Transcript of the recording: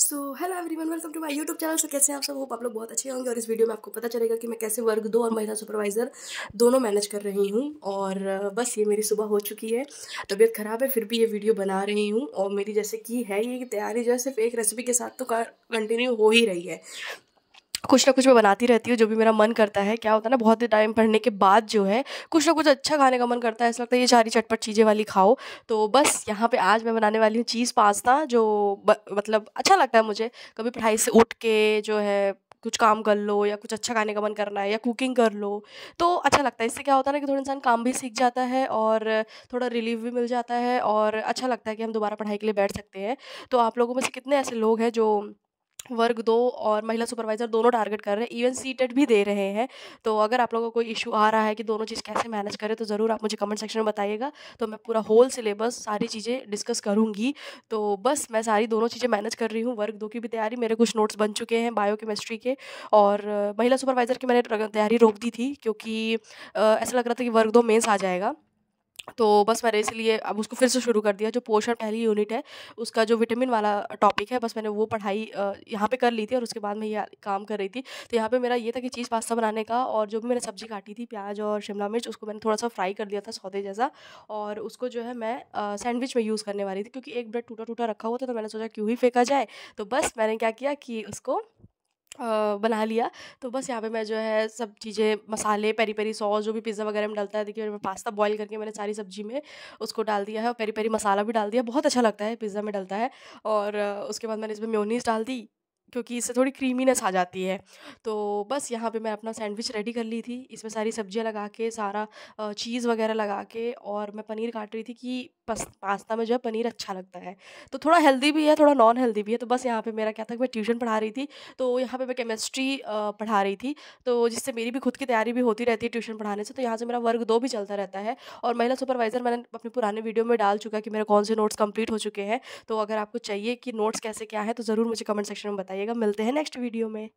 so hello everyone welcome to my YouTube channel से कैसे हैं आप सब होप आप लोग बहुत अच्छे होंगे और इस वीडियो में आपको पता चलेगा कि मैं कैसे वर्ग दो और महिला सुपरवाइज़र दोनों मैनेज कर रही हूँ और बस ये मेरी सुबह हो चुकी है तबीयत ख़राब है फिर भी ये वीडियो बना रही हूँ और मेरी जैसे की है ये तैयारी जो है सिर्फ एक रेसिपी के साथ तो कंटिन्यू हो ही रही है कुछ ना कुछ मैं बनाती रहती हूँ जो भी मेरा मन करता है क्या होता है ना बहुत टाइम पढ़ने के बाद जो है कुछ ना कुछ अच्छा खाने का मन करता है ऐसा लगता है ये सारी चटपट चीज़ें वाली खाओ तो बस यहाँ पे आज मैं बनाने वाली हूँ चीज़ पास्ता जो ब, मतलब अच्छा लगता है मुझे कभी पढ़ाई से उठ के जो है कुछ काम कर लो या कुछ अच्छा खाने का मन करना है या कुकिंग कर लो तो अच्छा लगता है इससे क्या होता है ना कि थोड़ा इंसान काम भी सीख जाता है और थोड़ा रिलीफ भी मिल जाता है और अच्छा लगता है कि हम दोबारा पढ़ाई के लिए बैठ सकते हैं तो आप लोगों में से कितने ऐसे लोग हैं जो वर्ग दो और महिला सुपरवाइज़र दोनों टारगेट कर रहे हैं इवन सी भी दे रहे हैं तो अगर आप लोगों को कोई इशू आ रहा है कि दोनों चीज़ कैसे मैनेज करें तो ज़रूर आप मुझे कमेंट सेक्शन में बताइएगा तो मैं पूरा होल सिलेबस सारी चीज़ें डिस्कस करूँगी तो बस मैं सारी दोनों चीज़ें मैनेज कर रही हूँ वर्ग दो की भी तैयारी मेरे कुछ नोट्स बन चुके हैं बायो केमिस्ट्री के और महिला सुपरवाइज़र की मैंने तैयारी रोक दी थी क्योंकि ऐसा लग रहा था कि वर्ग दो मेन्स आ जाएगा तो बस मैंने इसलिए अब उसको फिर से शुरू कर दिया जो पोषण पहली यूनिट है उसका जो विटामिन वाला टॉपिक है बस मैंने वो पढ़ाई यहाँ पे कर ली थी और उसके बाद मैं ये काम कर रही थी तो यहाँ पे मेरा ये था कि चीज़ पास्ता बनाने का और जो भी मैंने सब्जी काटी थी प्याज और शिमला मिर्च उसको मैंने थोड़ा सा फ्राई कर दिया था सौदे जैसा और उसको जो है मैं सैंडविच में यूज़ करने वाली थी क्योंकि एक ब्रेड टूटा टूटा रखा हुआ था तो मैंने सोचा क्यों ही फेंका जाए तो बस मैंने क्या किया कि उसको बना लिया तो बस यहाँ पे मैं जो है सब चीज़ें मसाले पेरी पेरी सॉस जो भी पिज़्ज़ा वगैरह में डालता है देखिए मैं पास्ता बॉईल करके मैंने सारी सब्जी में उसको डाल दिया है और पेरी पेरी मसाला भी डाल दिया बहुत अच्छा लगता है पिज़्ज़ा में डलता है और उसके बाद मैंने इसमें म्योनीस डाल दी क्योंकि इससे थोड़ी क्रीमीनेस आ जाती है तो बस यहाँ पे मैं अपना सैंडविच रेडी कर ली थी इसमें सारी सब्जियाँ लगा के सारा चीज़ वगैरह लगा के और मैं पनीर काट रही थी कि पास्ता में जो है पनीर अच्छा लगता है तो थोड़ा हेल्दी भी है थोड़ा नॉन हेल्दी भी है तो बस यहाँ पे मेरा क्या था कि मैं ट्यूशन पढ़ा रही थी तो यहाँ पे मैं केमिस्ट्री पढ़ा रही थी तो जिससे मेरी भी खुद की तैयारी भी होती रहती है ट्यूशन पढ़ाने से तो यहाँ से मेरा वर्क दो भी चलता रहता है और महिला सुपरवाइज़र मैंने अपने पुराने वीडियो में डाल चुका कि मेरे कौन से नोट्स कंप्लीट हो चुके हैं तो अगर आपको चाहिए कि नोट्स कैसे क्या है तो ज़रूर मुझे कमेंट सेक्शन में बताइए बताइएगा मिलते हैं नेक्स्ट वीडियो में